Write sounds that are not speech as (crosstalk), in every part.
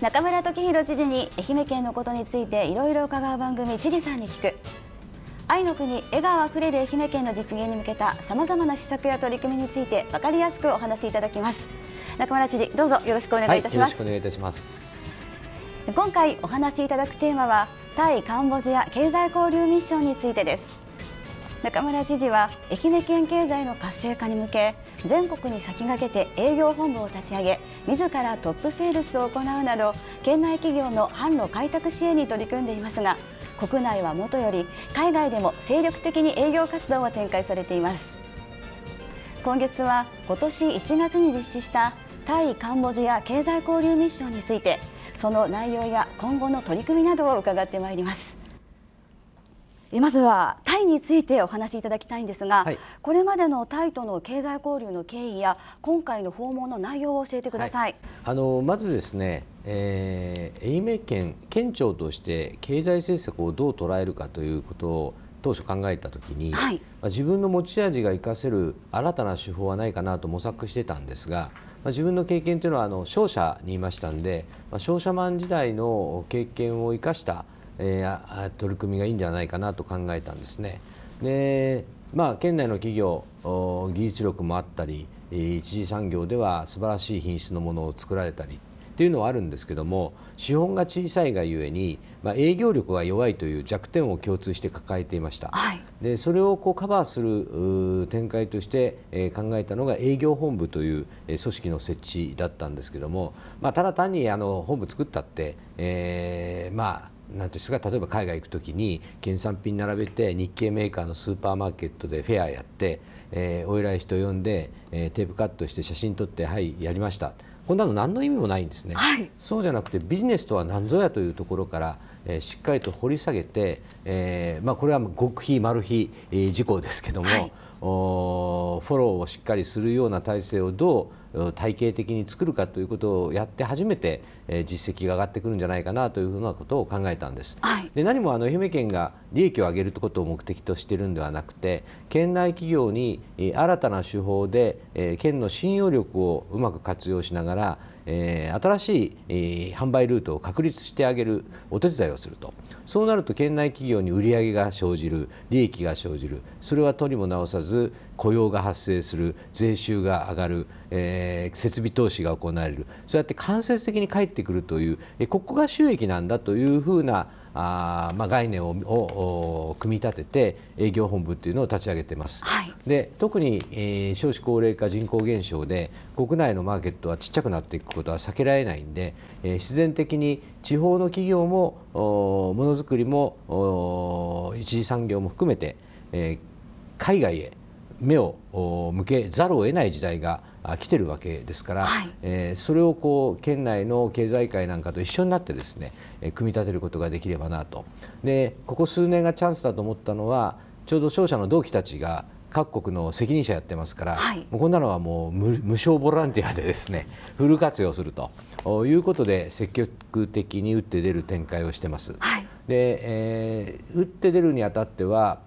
中村時弘知事に愛媛県のことについていろいろ伺う番組知事さんに聞く愛の国笑顔あふれる愛媛県の実現に向けたさまざまな施策や取り組みについてわかりやすくお話しいただきます中村知事どうぞよろしくお願いいたします、はい、よろしくお願いいたします今回お話しいただくテーマは対カンボジア経済交流ミッションについてです中村知事は愛媛県経済の活性化に向け全国に先駆けて営業本部を立ち上げ自らトップセールスを行うなど県内企業の販路開拓支援に取り組んでいますが国内はもとより海外でも精力的に営業活動を展開されています今月は今年1月に実施したタイ・カンボジア経済交流ミッションについてその内容や今後の取り組みなどを伺ってまいりますまずはタイについてお話しいただきたいんですが、はい、これまでのタイとの経済交流の経緯や今回の訪問の内容を教えてください、はい、あのまずですね、えー、愛媛県県庁として経済政策をどう捉えるかということを当初考えた時に、はい、自分の持ち味が生かせる新たな手法はないかなと模索してたんですが、まあ、自分の経験というのはあの商社にいましたんで、まあ、商社マン時代の経験を生かしたえー、取り組みがいいんじゃないかなと考えたんですね。でまあ、県内の企業技術力もあったり一次産業では素晴らしい品質のものを作られたりっていうのはあるんですけども資本が小さいがゆえに、まあ、営業力が弱いという弱点を共通して抱えていました、はい、でそれをこうカバーする展開として、えー、考えたのが営業本部という、えー、組織の設置だったんですけども、まあ、ただ単にあの本部作ったって、えー、まあなんですか例えば海外行く時に県産品並べて日系メーカーのスーパーマーケットでフェアやって、えー、お偉い人呼んで、えー、テープカットして写真撮ってはいやりましたこんなの何の意味もないんですね、はい、そうじゃなくてビジネスとは何ぞやというところから、えー、しっかりと掘り下げて、えーまあ、これは極秘マル秘、えー、事項ですけども、はいフォローをしっかりするような体制をどう体系的に作るかということをやって初めて実績が上がってくるんじゃないかなというふうなことを考えたんです。はい、で何もあの愛媛県が利益を上げるということを目的としているのではなくて県内企業に新たな手法で県の信用力をうまく活用しながら新しい販売ルートを確立してあげるお手伝いをするとそうなると県内企業に売り上げが生じる利益が生じるそれはとにも直さず雇用が発生する税収が上がる、え設備投資が行われるそうやって間接的に返ってくるというここが収益なんだというふうなあまあ、概念をを組み立てて営業本部っていうのを立ち上げてます、はい、で特に、えー、少子高齢化人口減少で国内のマーケットはちっちゃくなっていくことは避けられないんで、えー、必然的に地方の企業もものづくりも一次産業も含めて、えー、海外へ目を向けざるを得ない時代が来てるわけですから、はい、えー、それをこう県内の経済界なんかと一緒になってですね組み立てることができればなとでここ数年がチャンスだと思ったのはちょうど商社の同期たちが各国の責任者やってますから、はい、もうこんなのはもう無償ボランティアでですね (laughs) フル活用するということで積極的に打って出る展開をしてます。はい、で、えー、打って出るにあたっては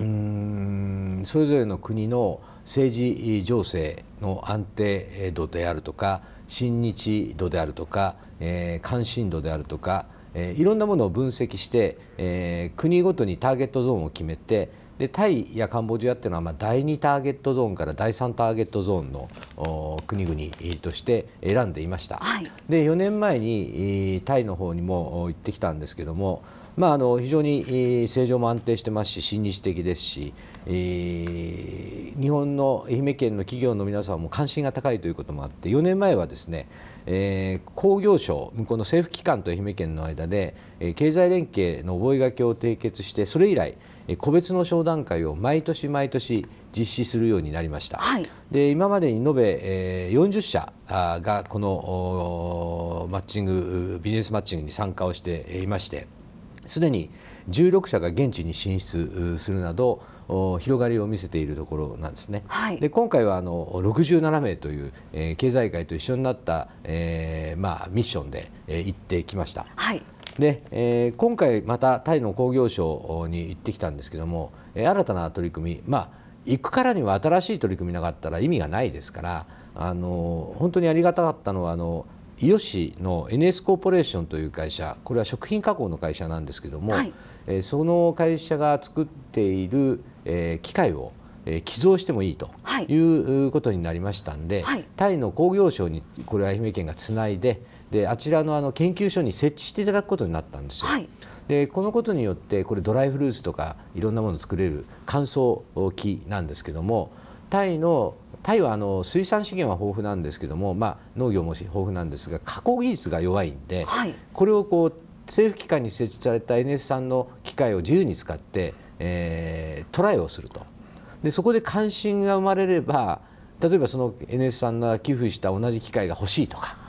うんそれぞれの国の政治情勢の安定度であるとか親日度であるとか、えー、関心度であるとか、えー、いろんなものを分析して、えー、国ごとにターゲットゾーンを決めてでタイやカンボジアっていうのはま第2ターゲットゾーンから第3ターゲットゾーンの国々として選んでいました、はい、で4年前にタイの方にも行ってきたんですけども、まあ、あの非常に政情も安定してますし親日的ですし、えー、日本の愛媛県の企業の皆さんも関心が高いということもあって4年前はですね、えー、工業省向こうの政府機関と愛媛県の間で経済連携の覚書を締結してそれ以来個別の商談会を毎年毎年実施するようになりました、はい、で今までに延べ、40社がこのマッチングビジネスマッチングに参加をしていましてすでに16社が現地に進出するなど広がりを見せているところなんですね。はい、で今回はあの67名という、えー、経済界と一緒になった、えーまあ、ミッションで、えー、行ってきました。はい、で、えー、今回またタイの工業省に行ってきたんですけども新たな取り組みまあ行くからには新しい取り組みなかったら意味がないですからあの本当にありがたかったのはあの伊予市の NS コーポレーションという会社これは食品加工の会社なんですけども、はい、えその会社が作っている、え機械を寄贈してもいいということになりましたんで、はい、タイの工業省にこれは愛媛県がつないで、であちらのあの研究所に設置していただくことになったんですよ。はい、でこのことによってこれドライフルーツとかいろんなもの作れる乾燥機なんですけどもタイのタイはあの水産資源は豊富なんですけども、まあ、農業も豊富なんですが加工技術が弱いんで、はい、これをこう政府機関に設置された NS さんの機械を自由に使って、えー、トライをするとでそこで関心が生まれれば例えばその NS さんが寄付した同じ機械が欲しいとか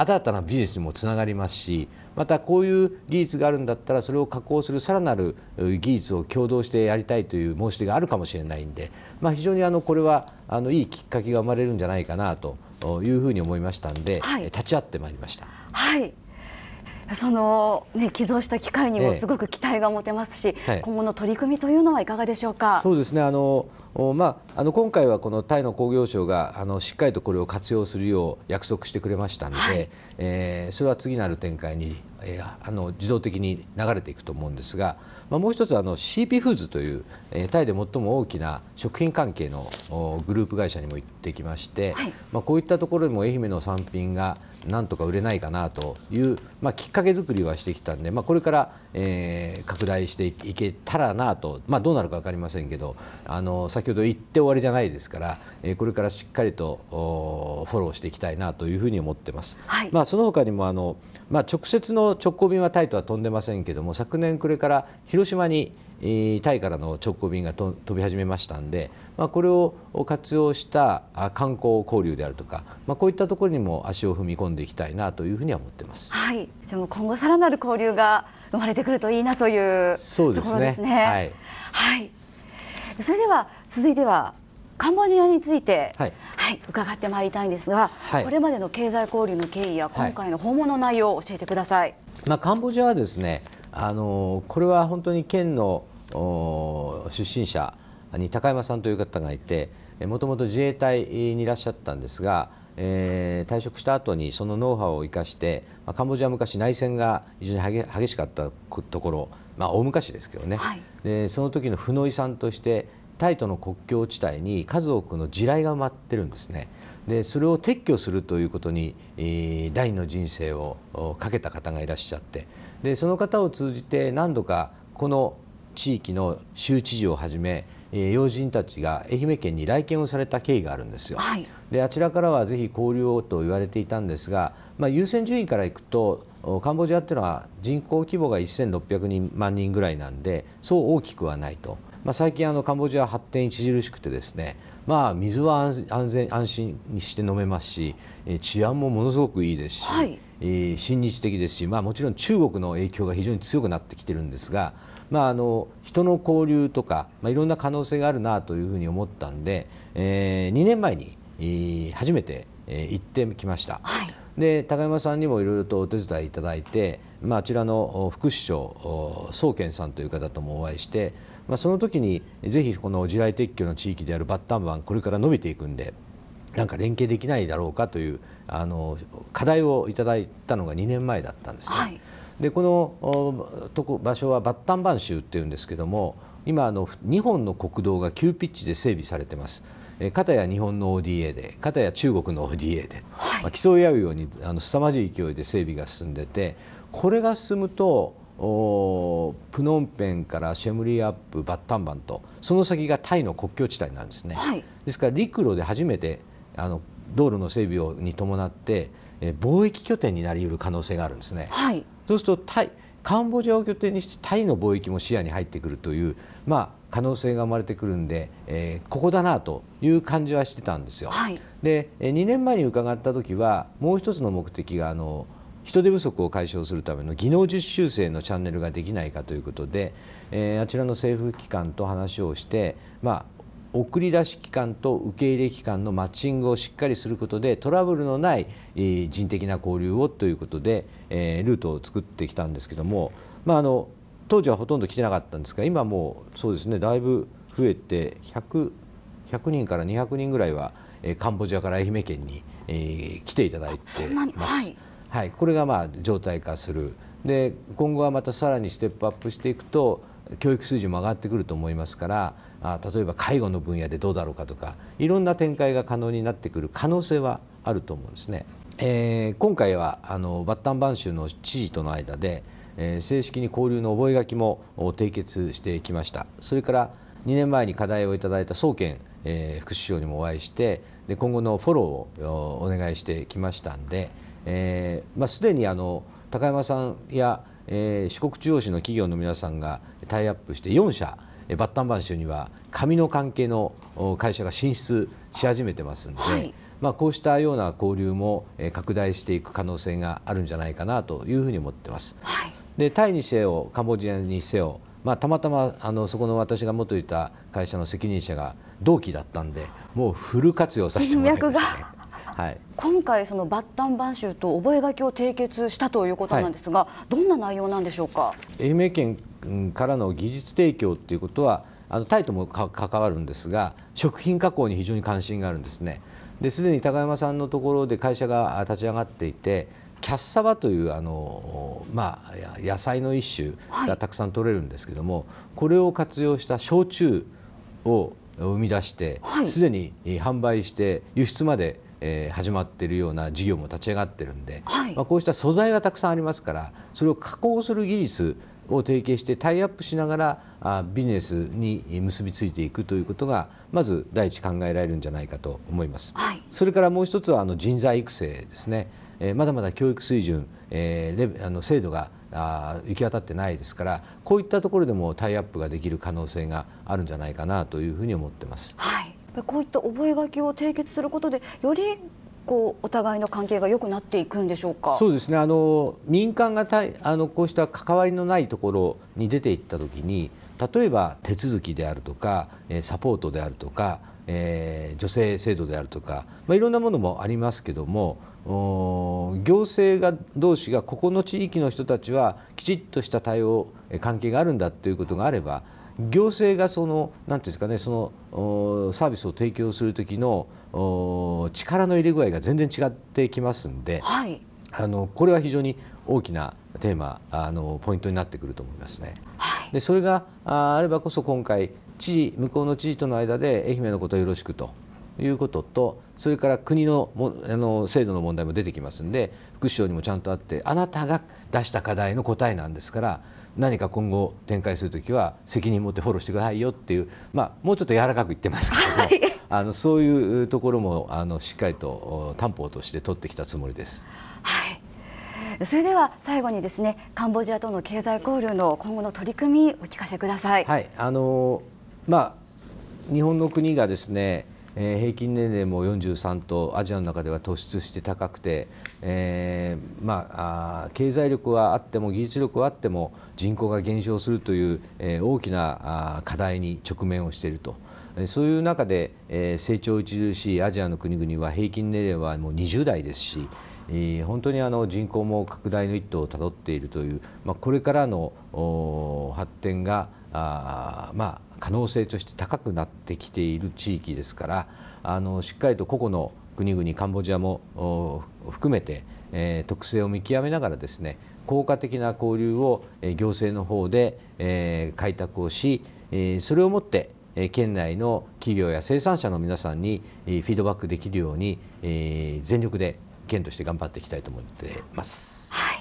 新たなビジネスにもつながりますしまたこういう技術があるんだったらそれを加工するさらなる技術を共同してやりたいという申し出があるかもしれないんで、まあ、非常にあのこれはあのいいきっかけが生まれるんじゃないかなというふうに思いましたんで、はい、立ち会ってまいりました。はいその、ね、寄贈した機会にもすごく期待が持てますし、ええ、今後の取り組みというのはいかがでしょうか。そうですねあのまあ、あの今回はこのタイの工業省があのしっかりとこれを活用するよう約束してくれましたので、はい、えー、それは次なる展開に、えー、あの自動的に流れていくと思うんですが、まあ、もう一つあの CP フーズという、えー、タイで最も大きな食品関係のグループ会社にも行ってきまして、はい、まあ、こういったところにも愛媛の産品がなんとか売れないかなという、まあ、きっかけ作りはしてきたんで、まあ、これから、えー、拡大していけたらなと、まあ、どうなるか分かりませんけどあの先ほど言って終わりじゃないですから、えー、これからしっかりとフォローしていきたいなというふうに思ってます。はい、まあ、その他にもあの、まあ、直接の直行便はタイとは飛んでませんけども昨年これから広島にタイからの直行便が飛び始めましたんで、まあ、これを活用した観光交流であるとか、まあ、こういったところにも足を踏み込んでいきたいなというふうには思ってます。はい、じゃあもう今後さらなる交流が生まれてくるといいなというそうですね。ねはい、はい。それでは続いてはカンボジアについて、はい、はい、伺ってまいりたいんですが、はい、これまでの経済交流の経緯や今回の訪問の内容を教えてください。まあ、カンボジアはですね、あのこれは本当に県の出身者に高山さんという方がいてもともと自衛隊にいらっしゃったんですが、えー、退職した後にそのノウハウを生かして、まあ、カンボジアは昔内戦が非常に激しかったところ、まあ、大昔ですけどね、はい、でその時の負の遺産としてタイとの国境地帯に数多くの地雷が埋まってるんですねでそれを撤去するということに、えー、第二の人生をかけた方がいらっしゃってでその方を通じて何度かこの地域の州知事をはじめ要人たちが愛媛県に来県をされた経緯があるんですよ。はい、であちらからはぜひ交流をと言われていたんですが、まあ、優先順位からいくとカンボジアっていうのは人口規模が1600人万人ぐらいなんでそう大きくはないと、まあ、最近あのカンボジア発展著しくてですね、まあ、水は安全安心にして飲めますし治安もものすごくいいですし、はいえ親日的ですし、まあ、もちろん中国の影響が非常に強くなってきてるんですが、まあ、あの人の交流とか、まあ、いろんな可能性があるなというふうに思ったんで、えー、2年前に、初めて、え行ってきました。はい、で高山さんにもいろいろとお手伝いいただいて、まあ、ちらの副首相宗健さんという方ともお会いして、まあ、その時にぜひこの地雷撤去の地域であるバッタン湾これから伸びていくんでなんか連携できないだろうかというあの課題をいただいたのが2年前だったんですね。はい、でこのとこ場所はバッタンバン州っていうんですけども今あの2本の国道が急ピッチで整備されてます。えたや日本の ODA でかたや中国の ODA で、はい、まあ、競い合うようにあの凄まじい勢いで整備が進んでてこれが進むとおプノンペンからシェムリアップバッタンバンとその先がタイの国境地帯なんですね、はい、ですから陸路で初めてあの道路の整備をに伴って、えー、貿易拠点になりうる可能性があるんですね。はい、そうするとタイカンボジアを拠点にしてタイの貿易も視野に入ってくるという、まあ、可能性が生まれてくるんで、えー、ここだなという感じはしてたんですよ。はい、で2年前に伺った時はもう一つの目的があの人手不足を解消するための技能実習生のチャンネルができないかということで、えー、あちらの政府機関と話をして、まあ、送り出し機関と受け入れ機関のマッチングをしっかりすることでトラブルのない人的な交流をということで、えルートを作ってきたんですけども、まああ、の当時はほとんど来てなかったんですが今もうそうですねだいぶ増えて 100, 100人から200人ぐらいはカンボジアから愛媛県に、え来ていただいてます。はい、これがまあ常態化するで今後はまたさらにステップアップしていくと教育水準も上がってくると思いますからあ例えば介護の分野でどうだろうかとかいろんな展開が可能になってくる可能性はあると思うんですね。えー、今回はあのバッタンバン州の知事との間で、えー、正式に交流の覚書も締結してきましたそれから2年前に課題をいただいた総研、えー、副首相にもお会いしてで今後のフォローをお願いしてきましたんで、えーまあ、すでにあの高山さんや、えー、四国中央市の企業の皆さんがタイアップして4社バッタンバン州には紙の関係の会社が進出し始めてますんで、はい、まあ、こうしたような交流も拡大していく可能性があるんじゃないかなというふうに思ってます。はい、でタイにせよカンボジアにせよまあ、たまたまあのそこの私が元いた会社の責任者が同期だったんでもうフル活用させてもらいましたね。(laughs) はい、今回、そのバッタンバン州と覚書を締結したということなんですが、はい、どんな内容なんでしょうか愛媛県からの技術提供っていうことはあのタイとも関わるんですが食品加工に非常に関心があるんですね。ですでに高山さんのところで会社が立ち上がっていてキャッサバというあの、まあ、野菜の一種がたくさん取れるんですけども、はい、これを活用した焼酎を生み出してすで、はい、に販売して輸出までえ始まっているような事業も立ち上がってるんで、はい、まあ、こうした素材がたくさんありますからそれを加工する技術を提携してタイアップしながらビジネスに結びついていくということがまず第一考えられるんじゃないかと思います、はい、それからもう一つはあの人材育成ですね、えまだまだ教育水準、えー、あの制度が行き渡ってないですからこういったところでもタイアップができる可能性があるんじゃないかなというふうに思ってます。はいこういった覚書を締結することでよりこうお互いの関係が良くなっていくんでしょうか。そうですね。あの民間がたいあのこうした関わりのないところに出ていったときに、例えば手続きであるとか、サポートであるとか、えー、女性制度であるとか、まあいろんなものもありますけども。行政が同士がここの地域の人たちはきちっとした対応関係があるんだということがあれば行政がそのんていうんですかねそのサービスを提供する時の力の入れ具合が全然違ってきますんで、はい、あのこれは非常に大きなテーマあのポイントになってくると思いますね。はい、でそれがあればこそ今回知事向こうの知事との間で愛媛のことをよろしくということとそれから国のもあの制度の問題も出てきますんで副首相にもちゃんとあってあなたが出した課題の答えなんですから何か今後展開する時は責任持ってフォローしてくださいよっていう、まあ、もうちょっと柔らかく言ってますけども、はい、(laughs) あのそういうところもあのしっかりと担保として取ってきたつもりです。はいそれでは最後にですねカンボジアとの経済交流の今後の取り組みお聞かせください。はいあのまあ、日本の国がですねえー、平均年齢も43とアジアの中では突出して高くて、えー、まああ、経済力はあっても技術力はあっても人口が減少するという、えー、大きな課題に直面をしていると。そういう中で、成長著しいアジアの国々は平均年齢はもう20代ですし、本当にあの人口も拡大の一途をたどっているという、まあ、これからの発展があまあ可能性として高くなってきている地域ですからあのしっかりと個々の国々カンボジアも含めて、えー、特性を見極めながらですね効果的な交流を行政の方で、えー、開拓をし、えー、それをもって県内の企業や生産者の皆さんにフィードバックできるように全力で県として頑張っていきたいと思っています。はい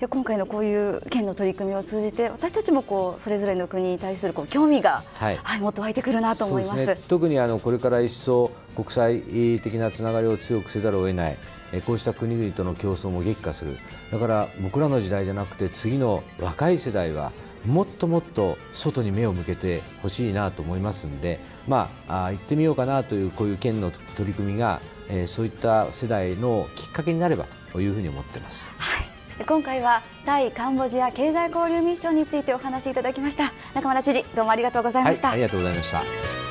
や今回のこういう県の取り組みを通じて私たちもこうそれぞれの国に対するこう興味が、はい、はい、もっと湧いてくるなと思います、ね、特にあのこれから一層国際的なつながりを強くせざるを得ないこうした国々との競争も激化するだから僕らの時代じゃなくて次の若い世代はもっともっと外に目を向けてほしいなと思いますんで、まあ、行ってみようかなというこういう県の取り組みが、えそういった世代のきっかけになればというふうに思ってます。今回はタイカンボジア経済交流ミッションについてお話しいただきました中村知事どうもありがとうございました、はい、ありがとうございました